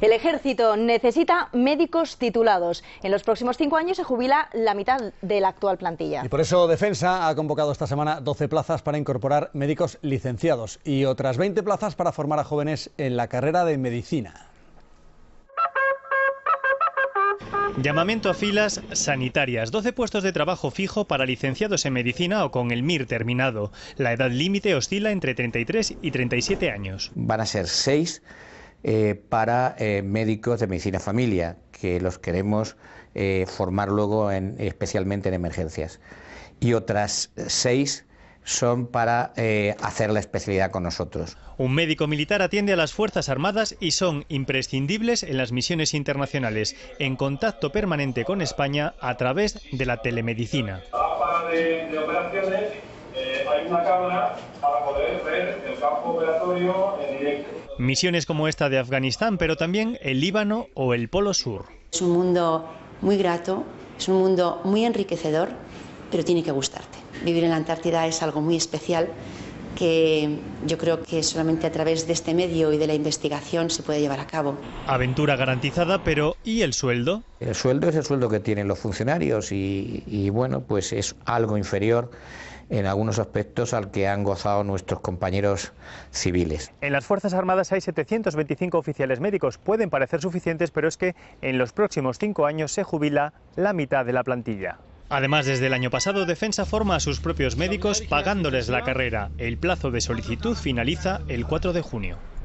El ejército necesita médicos titulados. En los próximos cinco años se jubila la mitad de la actual plantilla. Y por eso Defensa ha convocado esta semana 12 plazas para incorporar médicos licenciados y otras 20 plazas para formar a jóvenes en la carrera de medicina. Llamamiento a filas sanitarias. 12 puestos de trabajo fijo para licenciados en medicina o con el MIR terminado. La edad límite oscila entre 33 y 37 años. Van a ser 6 eh, para eh, médicos de medicina familia, que los queremos eh, formar luego especialmente en emergencias. Y otras seis son para hacer la especialidad con nosotros. Un médico militar atiende a las Fuerzas Armadas y son imprescindibles en las misiones internacionales, en contacto permanente con España a través de la telemedicina. Eh, hay una cámara para poder ver el campo operatorio en directo. Misiones como esta de Afganistán, pero también el Líbano o el Polo Sur. Es un mundo muy grato, es un mundo muy enriquecedor, pero tiene que gustarte. Vivir en la Antártida es algo muy especial que yo creo que solamente a través de este medio y de la investigación se puede llevar a cabo. Aventura garantizada, pero ¿y el sueldo? El sueldo es el sueldo que tienen los funcionarios y, y bueno, pues es algo inferior en algunos aspectos al que han gozado nuestros compañeros civiles. En las Fuerzas Armadas hay 725 oficiales médicos. Pueden parecer suficientes, pero es que en los próximos cinco años se jubila la mitad de la plantilla. Además, desde el año pasado, Defensa forma a sus propios médicos pagándoles la carrera. El plazo de solicitud finaliza el 4 de junio.